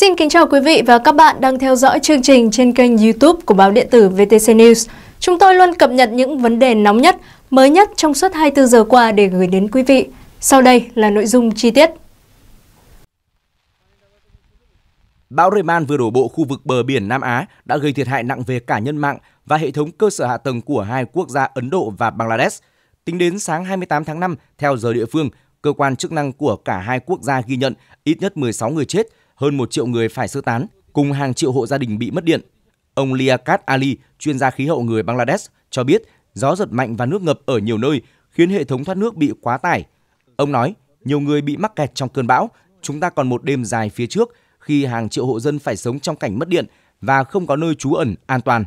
Xin kính chào quý vị và các bạn đang theo dõi chương trình trên kênh YouTube của báo điện tử VTC News. Chúng tôi luôn cập nhật những vấn đề nóng nhất, mới nhất trong suốt 24 giờ qua để gửi đến quý vị. Sau đây là nội dung chi tiết. Bão Rayman vừa đổ bộ khu vực bờ biển Nam Á đã gây thiệt hại nặng về cả nhân mạng và hệ thống cơ sở hạ tầng của hai quốc gia Ấn Độ và Bangladesh. Tính đến sáng 28 tháng 5, theo giờ địa phương, cơ quan chức năng của cả hai quốc gia ghi nhận ít nhất 16 người chết hơn một triệu người phải sơ tán, cùng hàng triệu hộ gia đình bị mất điện. Ông Liakat Ali, chuyên gia khí hậu người Bangladesh, cho biết gió giật mạnh và nước ngập ở nhiều nơi khiến hệ thống thoát nước bị quá tải. Ông nói, nhiều người bị mắc kẹt trong cơn bão, chúng ta còn một đêm dài phía trước khi hàng triệu hộ dân phải sống trong cảnh mất điện và không có nơi trú ẩn an toàn.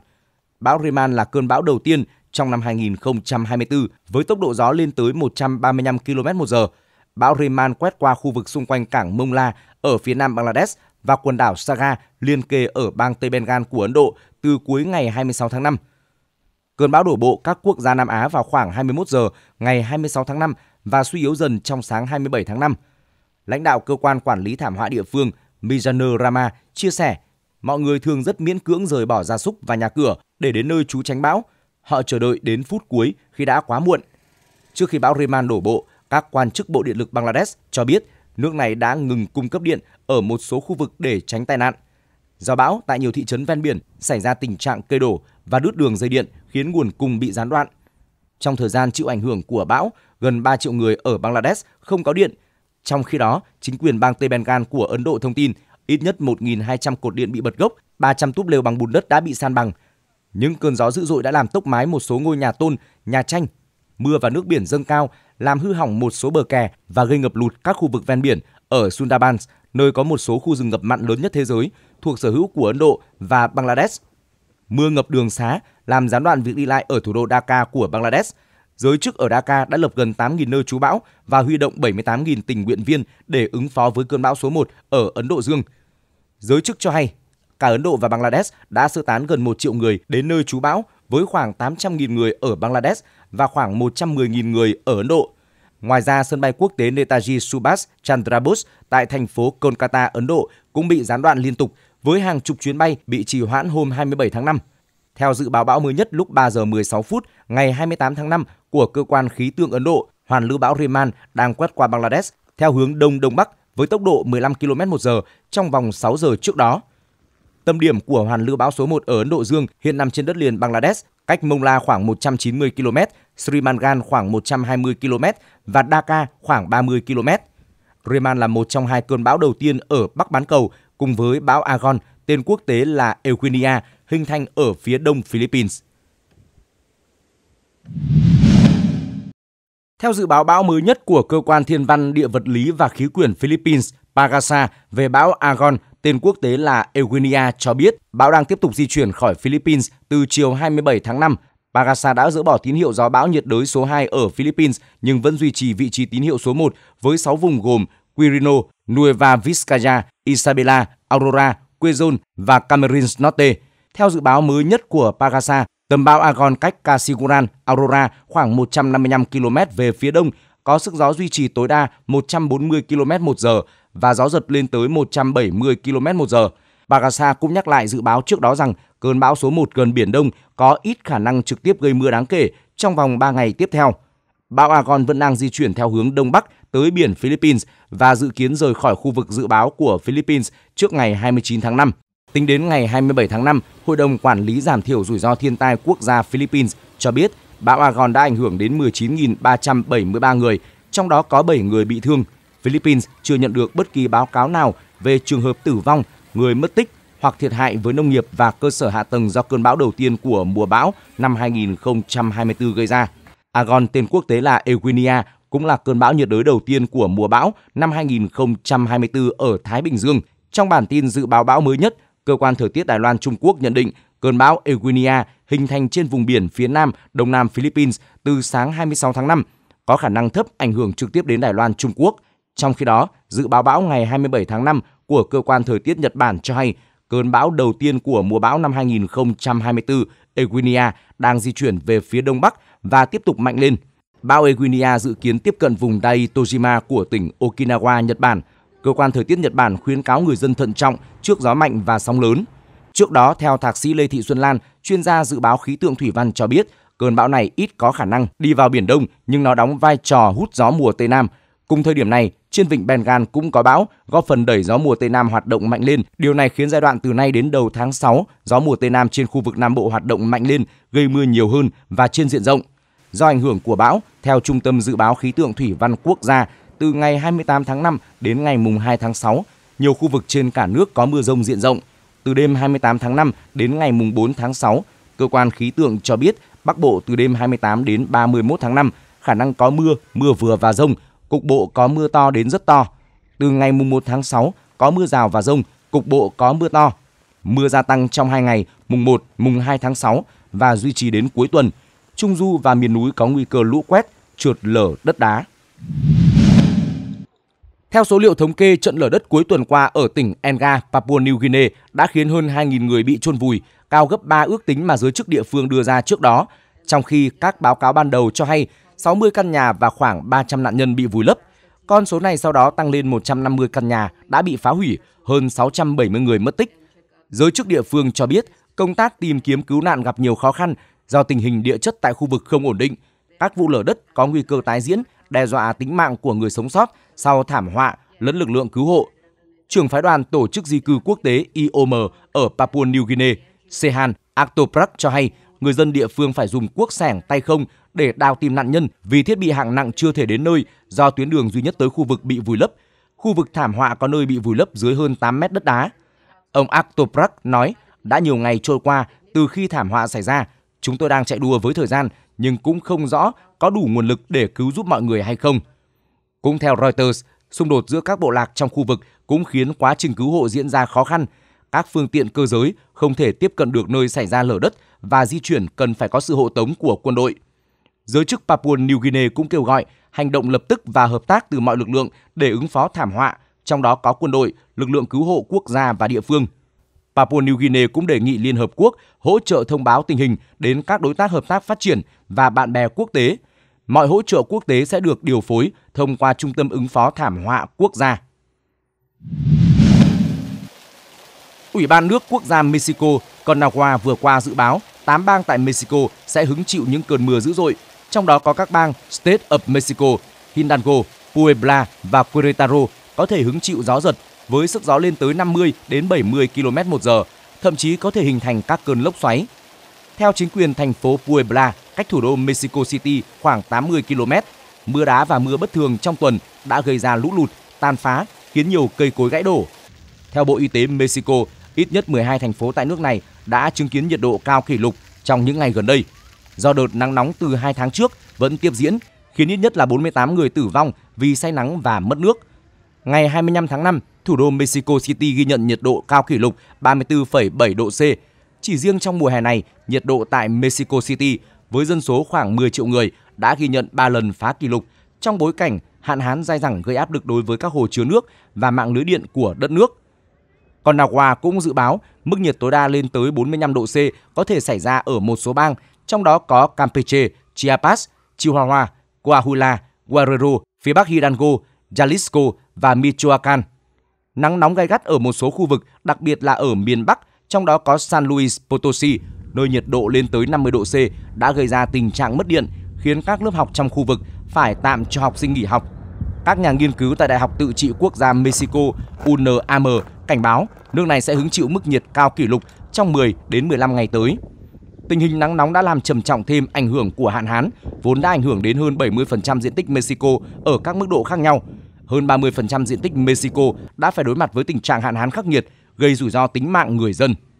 Bão Reman là cơn bão đầu tiên trong năm 2024 với tốc độ gió lên tới 135 km một giờ. Bão Reman quét qua khu vực xung quanh cảng Mông La ở phía nam Bangladesh và quần đảo Saga liên kề ở bang Tây Bengal của Ấn Độ từ cuối ngày 26 tháng 5. Cơn bão đổ bộ các quốc gia Nam Á vào khoảng 21 giờ ngày 26 tháng 5 và suy yếu dần trong sáng 27 tháng 5. Lãnh đạo cơ quan quản lý thảm họa địa phương Mijano Rama chia sẻ, mọi người thường rất miễn cưỡng rời bỏ gia súc và nhà cửa để đến nơi trú tránh bão. Họ chờ đợi đến phút cuối khi đã quá muộn. Trước khi bão Reman đổ bộ, các quan chức Bộ Điện lực Bangladesh cho biết nước này đã ngừng cung cấp điện ở một số khu vực để tránh tai nạn. Do bão, tại nhiều thị trấn ven biển xảy ra tình trạng cây đổ và đứt đường dây điện khiến nguồn cung bị gián đoạn. Trong thời gian chịu ảnh hưởng của bão, gần 3 triệu người ở Bangladesh không có điện. Trong khi đó, chính quyền bang Tây Bengal của Ấn Độ thông tin ít nhất 1.200 cột điện bị bật gốc, 300 túp lều bằng bùn đất đã bị san bằng. Những cơn gió dữ dội đã làm tốc mái một số ngôi nhà tôn, nhà tranh. Mưa và nước biển dâng cao làm hư hỏng một số bờ kè và gây ngập lụt các khu vực ven biển ở Sundarbans, nơi có một số khu rừng ngập mặn lớn nhất thế giới thuộc sở hữu của Ấn Độ và Bangladesh. Mưa ngập đường xá làm gián đoạn việc đi lại ở thủ đô Dhaka của Bangladesh. Giới chức ở Dhaka đã lập gần 8.000 nơi trú bão và huy động 78.000 tình nguyện viên để ứng phó với cơn bão số 1 ở Ấn Độ Dương. Giới chức cho hay, cả Ấn Độ và Bangladesh đã sơ tán gần 1 triệu người đến nơi trú bão với khoảng 800.000 người ở Bangladesh và khoảng 110.000 người ở Ấn Độ. Ngoài ra, sân bay quốc tế Netaji Subhas Chandra Bose tại thành phố Kolkata, Ấn Độ cũng bị gián đoạn liên tục với hàng chục chuyến bay bị trì hoãn hôm 27 tháng 5. Theo dự báo bão mới nhất lúc 3 giờ 16 phút ngày 28 tháng 5 của cơ quan khí tượng Ấn Độ, hoàn lưu bão Reman đang quét qua Bangladesh theo hướng đông đông bắc với tốc độ 15 km/h trong vòng 6 giờ trước đó. Tâm điểm của hoàn lưu bão số 1 ở Ấn Độ Dương hiện nằm trên đất liền Bangladesh, cách Mông La khoảng 190 km, Sri Mangan khoảng 120 km và Dhaka khoảng 30 km. Reman là một trong hai cơn bão đầu tiên ở Bắc Bán Cầu cùng với bão Agon, tên quốc tế là Eugenia, hình thành ở phía đông Philippines. Theo dự báo bão mới nhất của Cơ quan Thiên văn Địa vật lý và Khí quyển Philippines, Pagasa về bão Agon tên quốc tế là Eugenia cho biết bão đang tiếp tục di chuyển khỏi Philippines từ chiều 27 tháng 5. Pagasa đã dỡ bỏ tín hiệu gió bão nhiệt đới số 2 ở Philippines nhưng vẫn duy trì vị trí tín hiệu số 1 với 6 vùng gồm Quirino, Nueva Vizcaya, Isabela, Aurora, Quezon và Camarines Norte. Theo dự báo mới nhất của Pagasa, tầm bão Agon cách Casiguran, Aurora khoảng 155 km về phía đông, có sức gió duy trì tối đa 140 km một giờ và gió giật lên tới 170 km một giờ. Bagasa cũng nhắc lại dự báo trước đó rằng cơn bão số 1 gần Biển Đông có ít khả năng trực tiếp gây mưa đáng kể trong vòng 3 ngày tiếp theo. Bão Agon vẫn đang di chuyển theo hướng Đông Bắc tới biển Philippines và dự kiến rời khỏi khu vực dự báo của Philippines trước ngày 29 tháng 5. Tính đến ngày 27 tháng 5, Hội đồng Quản lý Giảm thiểu Rủi ro Thiên tai Quốc gia Philippines cho biết bão Agon đã ảnh hưởng đến 19.373 người, trong đó có 7 người bị thương – Philippines chưa nhận được bất kỳ báo cáo nào về trường hợp tử vong, người mất tích hoặc thiệt hại với nông nghiệp và cơ sở hạ tầng do cơn bão đầu tiên của mùa bão năm 2024 gây ra. Agon tên quốc tế là Eugenia cũng là cơn bão nhiệt đới đầu tiên của mùa bão năm 2024 ở Thái Bình Dương. Trong bản tin dự báo bão mới nhất, cơ quan thời tiết Đài Loan Trung Quốc nhận định cơn bão Eugenia hình thành trên vùng biển phía nam đông nam Philippines từ sáng 26 tháng 5, có khả năng thấp ảnh hưởng trực tiếp đến Đài Loan Trung Quốc – trong khi đó, dự báo bão ngày 27 tháng 5 của cơ quan thời tiết Nhật Bản cho hay cơn bão đầu tiên của mùa bão năm 2024 Eugenia đang di chuyển về phía đông bắc và tiếp tục mạnh lên. Bão Eugenia dự kiến tiếp cận vùng Dai Tojima của tỉnh Okinawa, Nhật Bản. Cơ quan thời tiết Nhật Bản khuyến cáo người dân thận trọng trước gió mạnh và sóng lớn. Trước đó, theo thạc sĩ Lê Thị Xuân Lan, chuyên gia dự báo khí tượng thủy văn cho biết, cơn bão này ít có khả năng đi vào Biển Đông nhưng nó đóng vai trò hút gió mùa Tây Nam – Cùng thời điểm này, trên vịnh Bengal cũng có bão, góp phần đẩy gió mùa Tây Nam hoạt động mạnh lên. Điều này khiến giai đoạn từ nay đến đầu tháng 6, gió mùa Tây Nam trên khu vực Nam Bộ hoạt động mạnh lên, gây mưa nhiều hơn và trên diện rộng. Do ảnh hưởng của bão, theo Trung tâm Dự báo Khí tượng Thủy văn Quốc gia, từ ngày 28 tháng 5 đến ngày mùng 2 tháng 6, nhiều khu vực trên cả nước có mưa rông diện rộng. Từ đêm 28 tháng 5 đến ngày mùng 4 tháng 6, cơ quan khí tượng cho biết Bắc Bộ từ đêm 28 đến 31 tháng 5 khả năng có mưa, mưa vừa và rông cục bộ có mưa to đến rất to. Từ ngày mùng 1 tháng 6 có mưa rào và rông, cục bộ có mưa to. Mưa gia tăng trong 2 ngày, mùng 1, mùng 2 tháng 6 và duy trì đến cuối tuần. Trung du và miền núi có nguy cơ lũ quét, trượt lở đất đá. Theo số liệu thống kê, trận lở đất cuối tuần qua ở tỉnh Enga, Papua New Guinea đã khiến hơn 2.000 người bị chôn vùi, cao gấp 3 ước tính mà giới chức địa phương đưa ra trước đó. Trong khi các báo cáo ban đầu cho hay 60 căn nhà và khoảng 300 nạn nhân bị vùi lấp. Con số này sau đó tăng lên 150 căn nhà đã bị phá hủy, hơn 670 người mất tích. Giới chức địa phương cho biết công tác tìm kiếm cứu nạn gặp nhiều khó khăn do tình hình địa chất tại khu vực không ổn định. Các vụ lở đất có nguy cơ tái diễn, đe dọa tính mạng của người sống sót sau thảm họa lẫn lực lượng cứu hộ. Trưởng phái đoàn Tổ chức Di cư Quốc tế IOM ở Papua New Guinea, Sehan Aktoprak cho hay người dân địa phương phải dùng cuốc sẻng tay không để đào tìm nạn nhân vì thiết bị hạng nặng chưa thể đến nơi do tuyến đường duy nhất tới khu vực bị vùi lấp. Khu vực thảm họa có nơi bị vùi lấp dưới hơn 8 mét đất đá. Ông Aktoprak nói, đã nhiều ngày trôi qua từ khi thảm họa xảy ra, chúng tôi đang chạy đua với thời gian nhưng cũng không rõ có đủ nguồn lực để cứu giúp mọi người hay không. Cũng theo Reuters, xung đột giữa các bộ lạc trong khu vực cũng khiến quá trình cứu hộ diễn ra khó khăn. Các phương tiện cơ giới không thể tiếp cận được nơi xảy ra lở đất và di chuyển cần phải có sự hộ tống của quân đội. Giới chức Papua New Guinea cũng kêu gọi hành động lập tức và hợp tác từ mọi lực lượng để ứng phó thảm họa, trong đó có quân đội, lực lượng cứu hộ quốc gia và địa phương. Papua New Guinea cũng đề nghị Liên Hợp Quốc hỗ trợ thông báo tình hình đến các đối tác hợp tác phát triển và bạn bè quốc tế. Mọi hỗ trợ quốc tế sẽ được điều phối thông qua Trung tâm ứng phó thảm họa quốc gia. Ủy ban nước quốc gia Mexico, Conagua vừa qua dự báo 8 bang tại Mexico sẽ hứng chịu những cơn mưa dữ dội, trong đó có các bang State of Mexico, Hidalgo, Puebla và Querétaro có thể hứng chịu gió giật với sức gió lên tới 50 đến 70 km/h, thậm chí có thể hình thành các cơn lốc xoáy. Theo chính quyền thành phố Puebla, cách thủ đô Mexico City khoảng 80 km, mưa đá và mưa bất thường trong tuần đã gây ra lũ lụt, tàn phá, khiến nhiều cây cối gãy đổ. Theo Bộ Y tế Mexico, ít nhất 12 thành phố tại nước này đã chứng kiến nhiệt độ cao kỷ lục trong những ngày gần đây. Do đợt nắng nóng từ 2 tháng trước vẫn tiếp diễn, khiến ít nhất là 48 người tử vong vì say nắng và mất nước. Ngày 25 tháng 5, thủ đô Mexico City ghi nhận nhiệt độ cao kỷ lục 34,7 độ C. Chỉ riêng trong mùa hè này, nhiệt độ tại Mexico City với dân số khoảng 10 triệu người đã ghi nhận 3 lần phá kỷ lục trong bối cảnh hạn hán dai dẳng gây áp lực đối với các hồ chứa nước và mạng lưới điện của đất nước. Còn Nagua cũng dự báo mức nhiệt tối đa lên tới 45 độ C có thể xảy ra ở một số bang, trong đó có Campeche, Chiapas, Chihuahua, Coahuila, Guerrero, phía Bắc Hidalgo, Jalisco và Michoacán. Nắng nóng gai gắt ở một số khu vực, đặc biệt là ở miền Bắc, trong đó có San Luis Potosi, nơi nhiệt độ lên tới 50 độ C đã gây ra tình trạng mất điện, khiến các lớp học trong khu vực phải tạm cho học sinh nghỉ học. Các nhà nghiên cứu tại Đại học Tự trị Quốc gia Mexico UNAM cảnh báo nước này sẽ hứng chịu mức nhiệt cao kỷ lục trong 10 đến 15 ngày tới. Tình hình nắng nóng đã làm trầm trọng thêm ảnh hưởng của hạn hán, vốn đã ảnh hưởng đến hơn 70% diện tích Mexico ở các mức độ khác nhau. Hơn 30% diện tích Mexico đã phải đối mặt với tình trạng hạn hán khắc nghiệt, gây rủi ro tính mạng người dân.